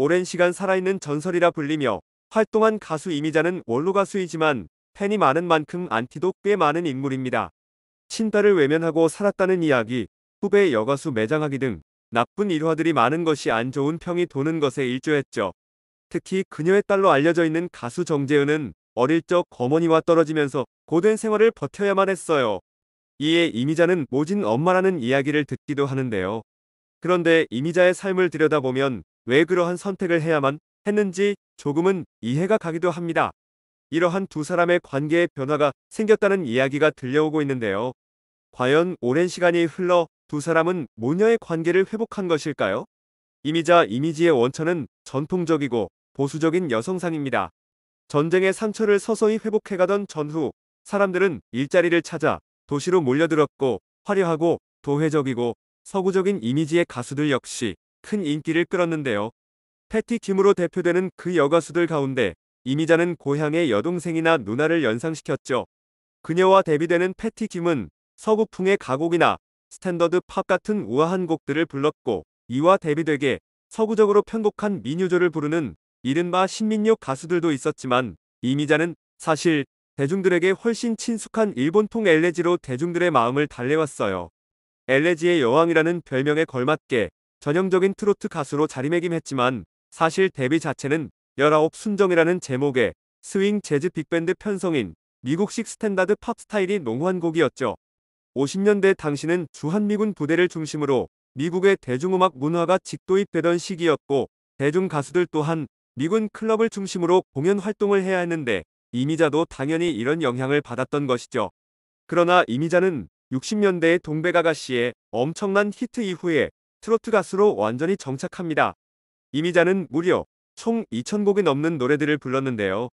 오랜 시간 살아있는 전설이라 불리며 활동한 가수 이미자는 원로 가수이지만 팬이 많은 만큼 안티도 꽤 많은 인물입니다. 친딸을 외면하고 살았다는 이야기, 후배 여가수 매장하기 등 나쁜 일화들이 많은 것이 안 좋은 평이 도는 것에 일조했죠. 특히 그녀의 딸로 알려져 있는 가수 정재은은 어릴 적 어머니와 떨어지면서 고된 생활을 버텨야만 했어요. 이에 이미자는 모진 엄마라는 이야기를 듣기도 하는데요. 그런데 이미자의 삶을 들여다보면 왜 그러한 선택을 해야만 했는지 조금은 이해가 가기도 합니다. 이러한 두 사람의 관계의 변화가 생겼다는 이야기가 들려오고 있는데요. 과연 오랜 시간이 흘러 두 사람은 모녀의 관계를 회복한 것일까요? 이미자 이미지의 원천은 전통적이고 보수적인 여성상입니다. 전쟁의 상처를 서서히 회복해가던 전후 사람들은 일자리를 찾아 도시로 몰려들었고 화려하고 도회적이고 서구적인 이미지의 가수들 역시 큰 인기를 끌었는데요. 패티 킴으로 대표되는 그 여가수들 가운데 이미자는 고향의 여동생이나 누나를 연상시켰죠. 그녀와 데뷔되는 패티 킴은 서구풍의 가곡이나 스탠더드 팝 같은 우아한 곡들을 불렀고 이와 대비되게 서구적으로 편곡한 민요조를 부르는 이른바 신민요 가수들도 있었지만 이미자는 사실 대중들에게 훨씬 친숙한 일본통 엘레지로 대중들의 마음을 달래왔어요. 엘레지의 여왕이라는 별명에 걸맞게 전형적인 트로트 가수로 자리매김했지만 사실 데뷔 자체는 19 순정이라는 제목의 스윙 재즈 빅밴드 편성인 미국식 스탠다드 팝 스타일이 농후한 곡이었죠. 50년대 당시는 주한미군 부대를 중심으로 미국의 대중음악 문화가 직도입되던 시기였고 대중 가수들 또한 미군 클럽을 중심으로 공연 활동을 해야 했는데 이미자도 당연히 이런 영향을 받았던 것이죠. 그러나 이미자는 60년대의 동백아가씨의 엄청난 히트 이후에 트로트 가수로 완전히 정착합니다. 이미자는 무려 총 2,000곡이 넘는 노래들을 불렀는데요.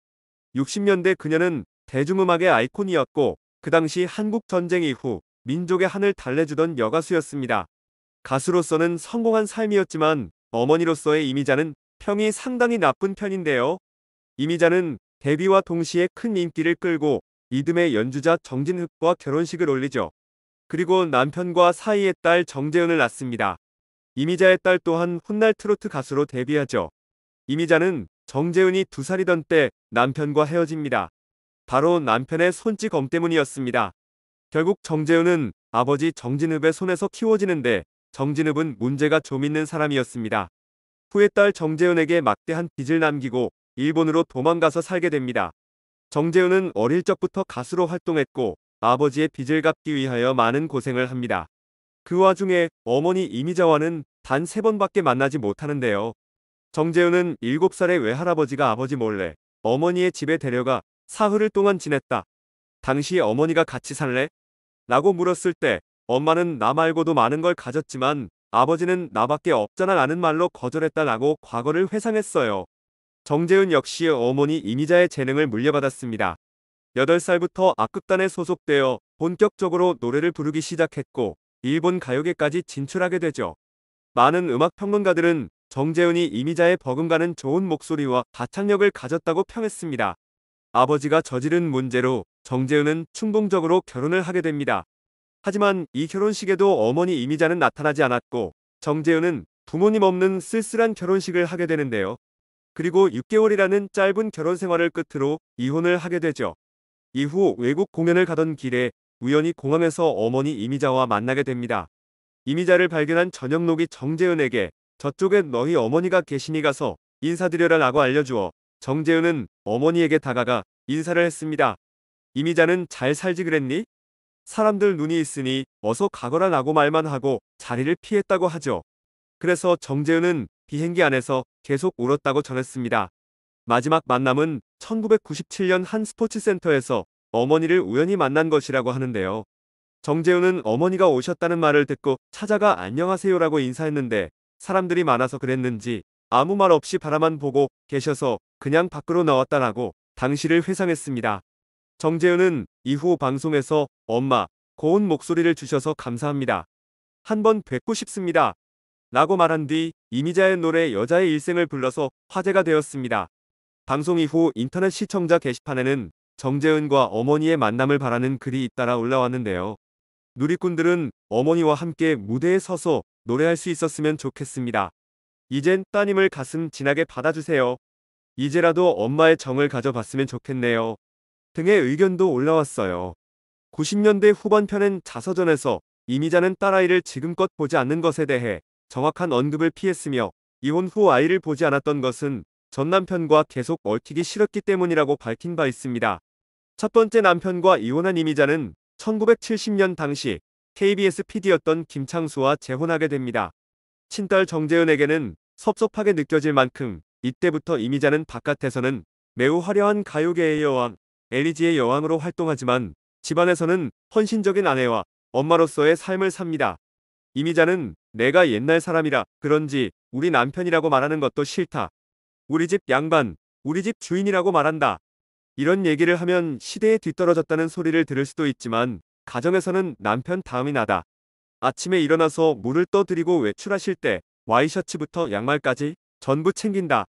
60년대 그녀는 대중음악의 아이콘이었고 그 당시 한국 전쟁 이후 민족의 한을 달래주던 여가수였습니다. 가수로서는 성공한 삶이었지만 어머니로서의 이미자는 평이 상당히 나쁜 편인데요. 이미자는 데뷔와 동시에 큰 인기를 끌고 이듬해 연주자 정진흙과 결혼식을 올리죠. 그리고 남편과 사이의 딸정재은을 낳습니다. 이미자의 딸 또한 훗날 트로트 가수로 데뷔하죠. 이미자는 정재은이 두 살이던 때 남편과 헤어집니다. 바로 남편의 손찌검 때문이었습니다. 결국 정재은은 아버지 정진읍의 손에서 키워지는데 정진읍은 문제가 좀 있는 사람이었습니다. 후에 딸정재은에게 막대한 빚을 남기고 일본으로 도망가서 살게 됩니다. 정재은은 어릴 적부터 가수로 활동했고 아버지의 빚을 갚기 위하여 많은 고생을 합니다. 그 와중에 어머니 이미자와는 단 세 번밖에 만나지 못하는데요. 정재우는 7살의 외할아버지가 아버지 몰래 어머니의 집에 데려가 사흘을 동안 지냈다. 당시 어머니가 같이 살래? 라고 물었을 때 엄마는 나 말고도 많은 걸 가졌지만 아버지는 나밖에 없잖아 라는 말로 거절했다라고 과거를 회상했어요. 정재은 역시 어머니 이미자의 재능을 물려받았습니다. 8살부터 악극단에 소속되어 본격적으로 노래를 부르기 시작했고 일본 가요계까지 진출하게 되죠. 많은 음악 평론가들은 정재훈이 이미자의 버금가는 좋은 목소리와 가창력을 가졌다고 평했습니다. 아버지가 저지른 문제로 정재훈은 충동적으로 결혼을 하게 됩니다. 하지만 이 결혼식에도 어머니 이미자는 나타나지 않았고 정재훈은 부모님 없는 쓸쓸한 결혼식을 하게 되는데요. 그리고 6개월이라는 짧은 결혼 생활을 끝으로 이혼을 하게 되죠. 이후 외국 공연을 가던 길에 우연히 공항에서 어머니 이미자와 만나게 됩니다. 이미자를 발견한 전영록이 정재은에게 저쪽에 너희 어머니가 계시니 가서 인사드려라 라고 알려주어 정재은은 어머니에게 다가가 인사를 했습니다. 이미자는 잘 살지 그랬니? 사람들 눈이 있으니 어서 가거라 라고 말만 하고 자리를 피했다고 하죠. 그래서 정재은은 비행기 안에서 계속 울었다고 전했습니다. 마지막 만남은 1997년 한 스포츠센터에서 어머니를 우연히 만난 것이라고 하는데요. 정재우은 어머니가 오셨다는 말을 듣고 찾아가 안녕하세요라고 인사했는데 사람들이 많아서 그랬는지 아무 말 없이 바라만 보고 계셔서 그냥 밖으로 나왔다라고 당시를 회상했습니다. 정재우은 이후 방송에서 엄마, 고운 목소리를 주셔서 감사합니다. 한 번 뵙고 싶습니다. 라고 말한 뒤 이미자의 노래 여자의 일생을 불러서 화제가 되었습니다. 방송 이후 인터넷 시청자 게시판에는 정재은과 어머니의 만남을 바라는 글이 잇따라 올라왔는데요. 누리꾼들은 어머니와 함께 무대에 서서 노래할 수 있었으면 좋겠습니다. 이젠 따님을 가슴 진하게 받아주세요. 이제라도 엄마의 정을 가져봤으면 좋겠네요. 등의 의견도 올라왔어요. 90년대 후반편엔 자서전에서 이미자는 딸아이를 지금껏 보지 않는 것에 대해 정확한 언급을 피했으며 이혼 후 아이를 보지 않았던 것은 전 남편과 계속 얽히기 싫었기 때문이라고 밝힌 바 있습니다. 첫 번째 남편과 이혼한 이미자는 1970년 당시 KBS PD였던 김창수와 재혼하게 됩니다. 친딸 정재은에게는 섭섭하게 느껴질 만큼 이때부터 이미자는 바깥에서는 매우 화려한 가요계의 여왕, 엘리지의 여왕으로 활동하지만 집안에서는 헌신적인 아내와 엄마로서의 삶을 삽니다. 이미자는 내가 옛날 사람이라 그런지 우리 남편이라고 말하는 것도 싫다. 우리 집 양반, 우리 집 주인이라고 말한다. 이런 얘기를 하면 시대에 뒤떨어졌다는 소리를 들을 수도 있지만 가정에서는 남편 다음이 나다. 아침에 일어나서 물을 떠들이고 외출하실 때 와이셔츠부터 양말까지 전부 챙긴다.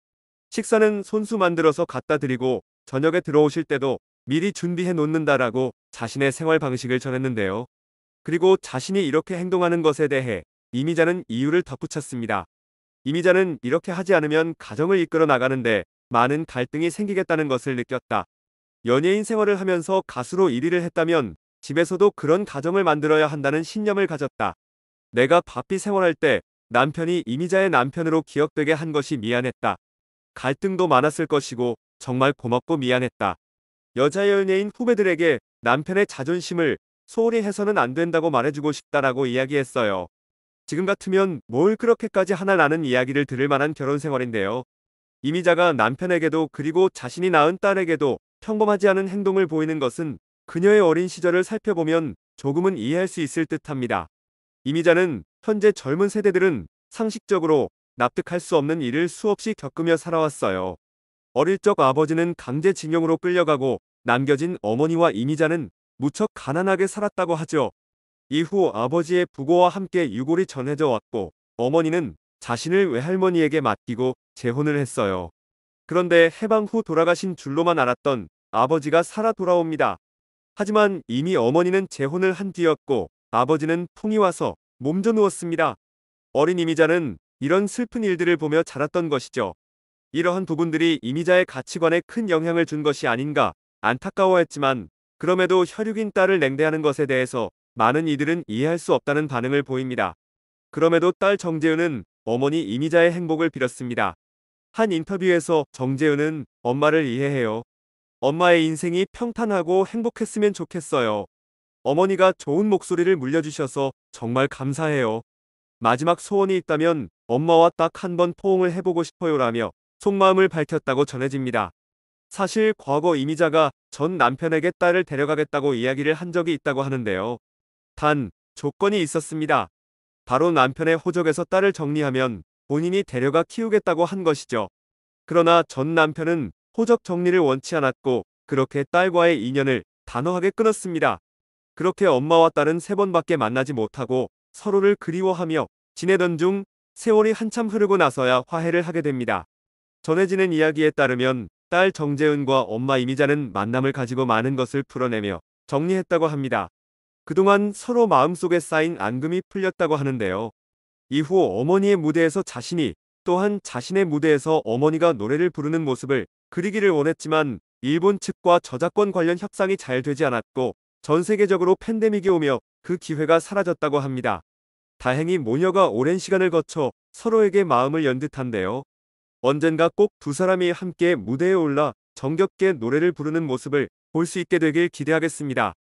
식사는 손수 만들어서 갖다 드리고 저녁에 들어오실 때도 미리 준비해 놓는다라고 자신의 생활 방식을 전했는데요. 그리고 자신이 이렇게 행동하는 것에 대해 이미자는 이유를 덧붙였습니다. 이미자는 이렇게 하지 않으면 가정을 이끌어 나가는데 많은 갈등이 생기겠다는 것을 느꼈다. 연예인 생활을 하면서 가수로 1위를 했다면 집에서도 그런 가정을 만들어야 한다는 신념을 가졌다. 내가 바삐 생활할 때 남편이 이미자의 남편으로 기억되게 한 것이 미안했다. 갈등도 많았을 것이고 정말 고맙고 미안했다. 여자 연예인 후배들에게 남편의 자존심을 소홀히 해서는 안 된다고 말해주고 싶다라고 이야기했어요. 지금 같으면 뭘 그렇게까지 하나라는 이야기를 들을 만한 결혼 생활인데요. 이미자가 남편에게도 그리고 자신이 낳은 딸에게도 평범하지 않은 행동을 보이는 것은 그녀의 어린 시절을 살펴보면 조금은 이해할 수 있을 듯합니다. 이미자는 현재 젊은 세대들은 상식적으로 납득할 수 없는 일을 수없이 겪으며 살아왔어요. 어릴 적 아버지는 강제징용으로 끌려가고 남겨진 어머니와 이미자는 무척 가난하게 살았다고 하죠. 이후 아버지의 부고와 함께 유골이 전해져 왔고 어머니는 자신을 외할머니에게 맡기고 재혼을 했어요. 그런데 해방 후 돌아가신 줄로만 알았던 아버지가 살아 돌아옵니다. 하지만 이미 어머니는 재혼을 한 뒤였고 아버지는 풍이 와서 몸져 누웠습니다. 어린 이미자는 이런 슬픈 일들을 보며 자랐던 것이죠. 이러한 부분들이 이미자의 가치관에 큰 영향을 준 것이 아닌가 안타까워했지만 그럼에도 혈육인 딸을 냉대하는 것에 대해서 많은 이들은 이해할 수 없다는 반응을 보입니다. 그럼에도 딸 정재은은 어머니 이미자의 행복을 빌었습니다. 한 인터뷰에서 정재은은 엄마를 이해해요. 엄마의 인생이 평탄하고 행복했으면 좋겠어요. 어머니가 좋은 목소리를 물려주셔서 정말 감사해요. 마지막 소원이 있다면 엄마와 딱 한 번 포옹을 해보고 싶어요라며 속마음을 밝혔다고 전해집니다. 사실 과거 이미자가 전 남편에게 딸을 데려가겠다고 이야기를 한 적이 있다고 하는데요. 단, 조건이 있었습니다. 바로 남편의 호적에서 딸을 정리하면 본인이 데려가 키우겠다고 한 것이죠. 그러나 전 남편은 호적 정리를 원치 않았고 그렇게 딸과의 인연을 단호하게 끊었습니다. 그렇게 엄마와 딸은 세 번밖에 만나지 못하고 서로를 그리워하며 지내던 중 세월이 한참 흐르고 나서야 화해를 하게 됩니다. 전해지는 이야기에 따르면 딸 정재은과 엄마 이미자는 만남을 가지고 많은 것을 풀어내며 정리했다고 합니다. 그동안 서로 마음속에 쌓인 앙금이 풀렸다고 하는데요. 이후 어머니의 무대에서 자신이 또한 자신의 무대에서 어머니가 노래를 부르는 모습을 그리기를 원했지만 일본 측과 저작권 관련 협상이 잘 되지 않았고 전 세계적으로 팬데믹이 오며 그 기회가 사라졌다고 합니다. 다행히 모녀가 오랜 시간을 거쳐 서로에게 마음을 연 듯한데요. 언젠가 꼭 두 사람이 함께 무대에 올라 정겹게 노래를 부르는 모습을 볼 수 있게 되길 기대하겠습니다.